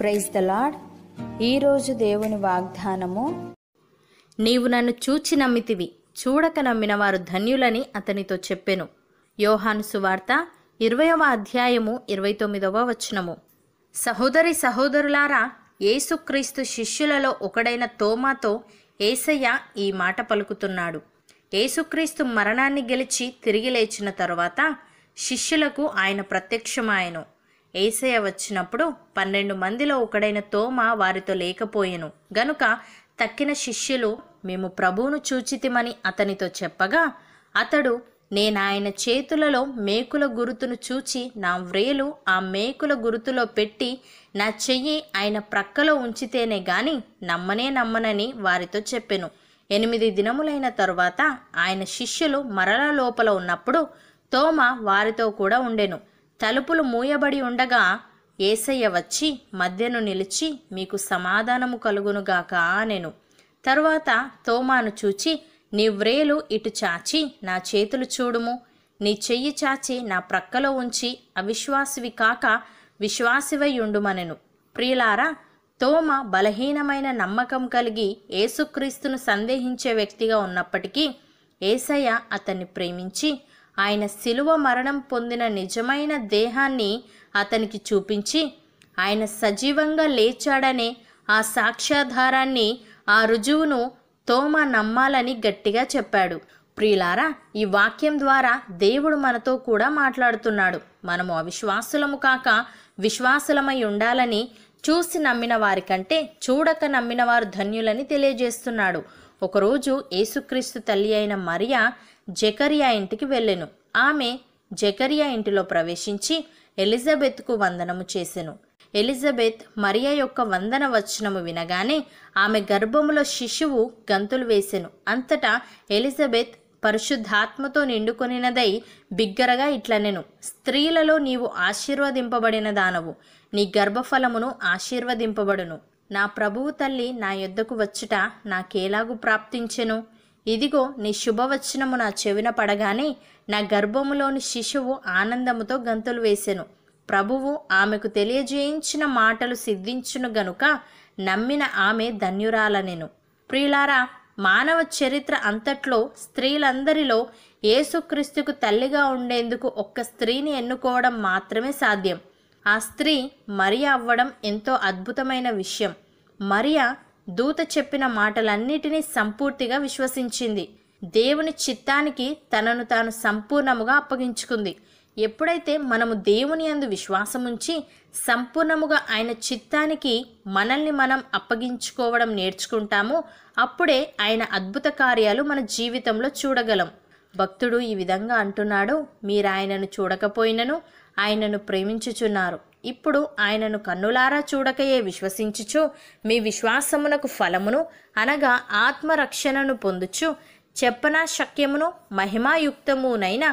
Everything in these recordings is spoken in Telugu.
ప్రైజ్ ద లాడ్ ఈరోజు దేవుని వాగ్దానము నీవు నన్ను చూచి నమ్మితివి చూడక నమ్మిన వారు ధన్యులని అతనితో చెప్పెను యోహాను సువార్త ఇరవయవ అధ్యాయము ఇరవై తొమ్మిదవ వచనము సహోదరి సహోదరులారా ఏసుక్రీస్తు శిష్యులలో ఒకడైన తోమాతో ఏసయ్య ఈ మాట పలుకుతున్నాడు ఏసుక్రీస్తు మరణాన్ని గెలిచి తిరిగి లేచిన తరువాత శిష్యులకు ఆయన ప్రత్యక్షమాయను ఏసయ వచ్చినప్పుడు పన్నెండు మందిలో ఒకడైన తోమ వారితో లేకపోయెను గనుక తక్కిన శిష్యులు మేము ప్రభువును చూచితిమని అతనితో చెప్పగా అతడు నేనాయన చేతులలో మేకుల గురుతును చూచి నా వ్రేలు ఆ మేకుల గురుతులో పెట్టి నా చెయ్యి ఆయన ప్రక్కలో ఉంచితేనే గాని నమ్మనే నమ్మనని వారితో చెప్పెను ఎనిమిది దినములైన తరువాత ఆయన శిష్యులు మరల లోపల ఉన్నప్పుడు తోమ వారితో కూడా ఉండెను తలుపులు మూయబడి ఉండగా ఏసయ్య వచ్చి మధ్యను నిలిచి మీకు సమాధానము కలుగునుగాక అనెను తరువాత తోమాను చూచి నీ వ్రేలు ఇటు చాచి నా చేతులు చూడుము నీ చెయ్యి చాచి నా ప్రక్కలో ఉంచి అవిశ్వాసివి కాక విశ్వాసివై ఉండుమనెను ప్రియులారా తోమ బలహీనమైన నమ్మకం కలిగి ఏసుక్రీస్తును సందేహించే వ్యక్తిగా ఉన్నప్పటికీ ఏసయ్య అతన్ని ప్రేమించి ఆయన శిలువ మరణం పొందిన నిజమైన దేహాన్ని అతనికి చూపించి ఆయన సజీవంగా లేచాడనే ఆ సాక్ష్యాధారాన్ని ఆ రుజువును తోమ నమ్మాలని గట్టిగా చెప్పాడు ప్రియులారా ఈ వాక్యం ద్వారా దేవుడు మనతో కూడా మాట్లాడుతున్నాడు మనము అవిశ్వాసులము కాక విశ్వాసులమై ఉండాలని చూసి నమ్మిన వారికంటే చూడక నమ్మిన వారు ధన్యులని తెలియజేస్తున్నాడు ఒకరోజు యేసుక్రీస్తు తల్లి అయిన మరియా జకరియా ఇంటికి వెళ్ళెను ఆమె జకరియా ఇంటిలో ప్రవేశించి ఎలిజబెత్కు వందనము చేసెను ఎలిజబెత్ మరియా యొక్క వందన వచనము వినగానే ఆమె గర్భములో శిశువు గంతులు వేసెను అంతటా ఎలిజబెత్ పరిశుద్ధాత్మతో నిండుకొనినదై బిగ్గరగా ఇట్లనెను స్త్రీలలో నీవు ఆశీర్వదింపబడిన దానవు నీ గర్భఫలమును ఆశీర్వదింపబడును నా ప్రభువు తల్లి నా యొద్దకు వచ్చుట నాకేలాగు ప్రాప్తించెను ఇదిగో నీ శుభవచనము నా చెవిన పడగానే నా గర్భములోని శిశువు ఆనందముతో గంతులు వేసెను ప్రభువు ఆమెకు తెలియజేయించిన మాటలు సిద్ధించును గనుక నమ్మిన ఆమె ధన్యురాలనెను ప్రియులారా మానవ చరిత్ర అంతట్లో స్త్రీలందరిలో ఏసుక్రీస్తుకు తల్లిగా ఉండేందుకు ఒక్క స్త్రీని ఎన్నుకోవడం మాత్రమే సాధ్యం ఆ స్త్రీ మరియ అవ్వడం ఎంతో అద్భుతమైన విషయం మరియా దూత చెప్పిన మాటలన్నిటినీ సంపూర్తిగా విశ్వసించింది దేవుని చిత్తానికి తనను తాను సంపూర్ణముగా అప్పగించుకుంది ఎప్పుడైతే మనము దేవుని అందు విశ్వాసముంచి సంపూర్ణముగా ఆయన చిత్తానికి మనల్ని మనం అప్పగించుకోవడం నేర్చుకుంటామో అప్పుడే ఆయన అద్భుత కార్యాలు మన జీవితంలో చూడగలం భక్తుడు ఈ విధంగా అంటున్నాడు మీరు ఆయనను చూడకపోయినను ఆయనను ప్రేమించుచున్నారు ఇప్పుడు ఆయనను కన్నులారా చూడకయే విశ్వసించుచు మీ విశ్వాసమునకు ఫలమును అనగా ఆత్మరక్షణను పొందుచు చెప్పనా శక్యమును మహిమాయుక్తమునైన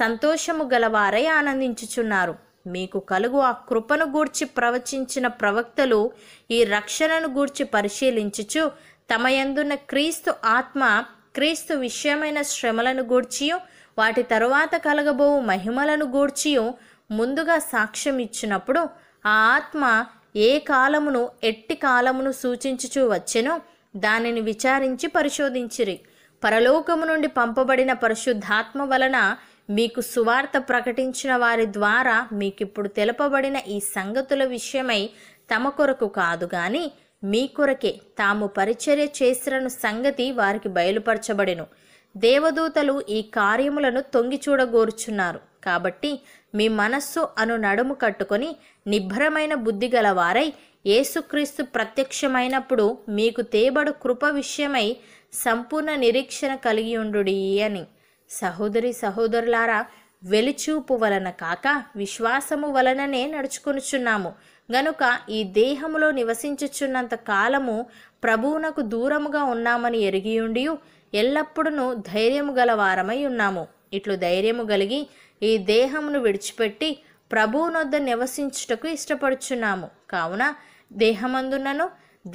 సంతోషము గలవారై ఆనందించుచున్నారు మీకు కలుగు ఆ కృపను గూర్చి ప్రవచించిన ప్రవక్తలు ఈ రక్షణను గూర్చి పరిశీలించుచు తమయందున్న క్రీస్తు ఆత్మ క్రీస్తు విషయమైన శ్రమలను గూర్చియో వాటి తరువాత కలగబోవు మహిమలను గూర్చియో ముందుగా సాక్ష్యం ఇచ్చినప్పుడు ఆ ఆత్మ ఏ కాలమును ఎట్టి కాలమును సూచించుచూ వచ్చెనో దానిని విచారించి పరిశోధించిరి పరలోకము నుండి పంపబడిన పరిశుద్ధాత్మ వలన మీకు సువార్త ప్రకటించిన వారి ద్వారా మీకిప్పుడు తెలపబడిన ఈ సంగతుల విషయమై తమ కొరకు కాదు కానీ మీ కొరకే తాము పరిచర్య చేసిరను సంగతి వారికి బయలుపరచబడెను దేవదూతలు ఈ కార్యములను తొంగి చూడగోరుచున్నారు కాబట్టి మీ మనస్సు అను నడుము కట్టుకొని నిభ్రమైన బుద్ధి గలవారై యేసుక్రీస్తు ప్రత్యక్షమైనప్పుడు మీకు తేబడు కృప విషయమై సంపూర్ణ నిరీక్షణ కలిగి ఉండుడి అని సహోదరి సహోదరులారా వెలిచూపు వలన కాక విశ్వాసము వలననే నడుచుకొనుచున్నాము గనుక ఈ దేహములో నివసించుచున్నంత కాలము ప్రభువునకు దూరముగా ఉన్నామని ఎరిగియుండి ఎల్లప్పుడూ ధైర్యము గలవారమై ఉన్నాము ఇట్లు ధైర్యము కలిగి ఈ దేహమును విడిచిపెట్టి ప్రభువునొద్ద నివసించుటకు ఇష్టపడుచున్నాము కావున దేహమందునను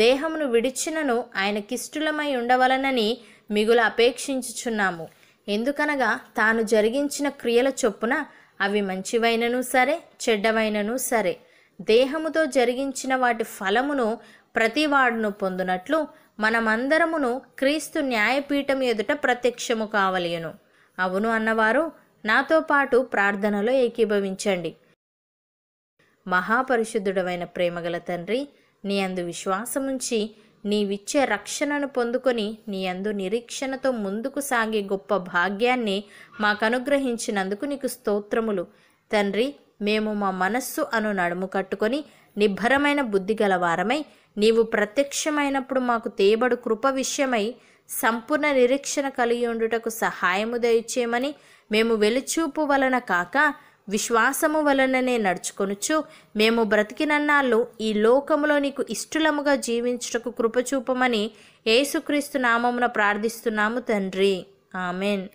దేహమును విడిచినను ఆయన కిష్టులమై ఉండవలనని మిగుల అపేక్షించుచున్నాము ఎందుకనగా తాను జరిగించిన క్రియల చొప్పున అవి మంచివైనను సరే చెడ్డవైనను సరే దేహముతో జరిగించిన వాటి ఫలమును ప్రతివాడును పొందునట్లు మనమందరమును క్రీస్తు న్యాయపీఠం ఎదుట ప్రత్యక్షము కావలేను అవును అన్నవారు నాతో పాటు ప్రార్థనలో ఏకీభవించండి మహాపరిశుద్ధుడమైన ప్రేమగల తండ్రి నీ అందు విశ్వాసముంచి నీవిచ్చే రక్షణను పొందుకొని నీ అందు నిరీక్షణతో ముందుకు సాగే గొప్ప భాగ్యాన్ని మాకు అనుగ్రహించినందుకు నీకు స్తోత్రములు తండ్రి మేము మా మనస్సు అను నడుము కట్టుకొని నిబ్బరమైన బుద్ధి గలవారమై నీవు ప్రత్యక్షమైనప్పుడు మాకు తేబడు కృప విషయమై సంపూర్ణ నిరీక్షణ కలిగి ఉండుటకు సహాయము దయచేయమని మేము వెలుచూపు వలన కాక విశ్వాసము వలననే నడుచుకొనుచు మేము బ్రతికినన్నాళ్ళు ఈ లోకములో నీకు ఇష్టలముగా జీవించుటకు కృపచూపమని యేసుక్రీస్తు నామమున ప్రార్థిస్తున్నాము తండ్రి ఆమెన్